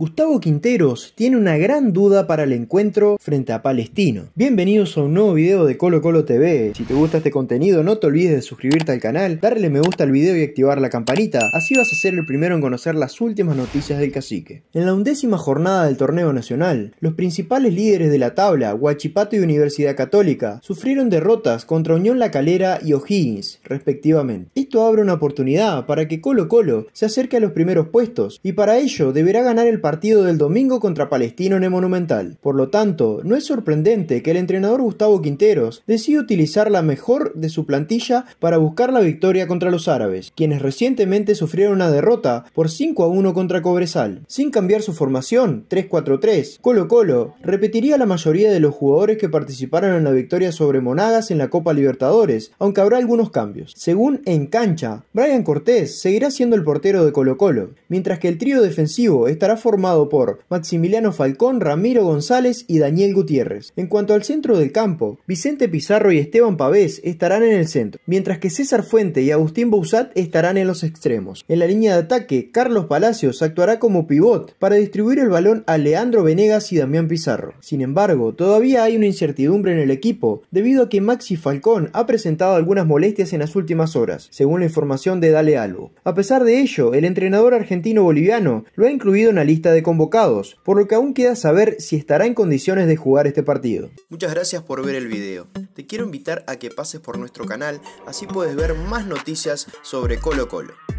Gustavo Quinteros tiene una gran duda para el encuentro frente a Palestino. Bienvenidos a un nuevo video de Colo Colo TV. Si te gusta este contenido no te olvides de suscribirte al canal, darle me gusta al video y activar la campanita, así vas a ser el primero en conocer las últimas noticias del cacique. En la undécima jornada del torneo nacional, los principales líderes de la tabla, Huachipato y Universidad Católica, sufrieron derrotas contra Unión La Calera y O'Higgins, respectivamente. Esto abre una oportunidad para que Colo Colo se acerque a los primeros puestos y para ello deberá ganar el partido partido del domingo contra Palestino en el Monumental. Por lo tanto, no es sorprendente que el entrenador Gustavo Quinteros decida utilizar la mejor de su plantilla para buscar la victoria contra los árabes, quienes recientemente sufrieron una derrota por 5 a 1 contra Cobresal. Sin cambiar su formación, 3-4-3, Colo Colo repetiría la mayoría de los jugadores que participaron en la victoria sobre Monagas en la Copa Libertadores, aunque habrá algunos cambios. Según En Cancha, Brian Cortés seguirá siendo el portero de Colo Colo, mientras que el trío defensivo estará formado formado por Maximiliano Falcón, Ramiro González y Daniel Gutiérrez. En cuanto al centro del campo, Vicente Pizarro y Esteban Pavés estarán en el centro, mientras que César Fuente y Agustín Bouzat estarán en los extremos. En la línea de ataque, Carlos Palacios actuará como pivot para distribuir el balón a Leandro Venegas y Damián Pizarro. Sin embargo, todavía hay una incertidumbre en el equipo debido a que Maxi Falcón ha presentado algunas molestias en las últimas horas, según la información de Dale Albo. A pesar de ello, el entrenador argentino-boliviano lo ha incluido en la lista de convocados, por lo que aún queda saber si estará en condiciones de jugar este partido. Muchas gracias por ver el video. Te quiero invitar a que pases por nuestro canal, así puedes ver más noticias sobre Colo Colo.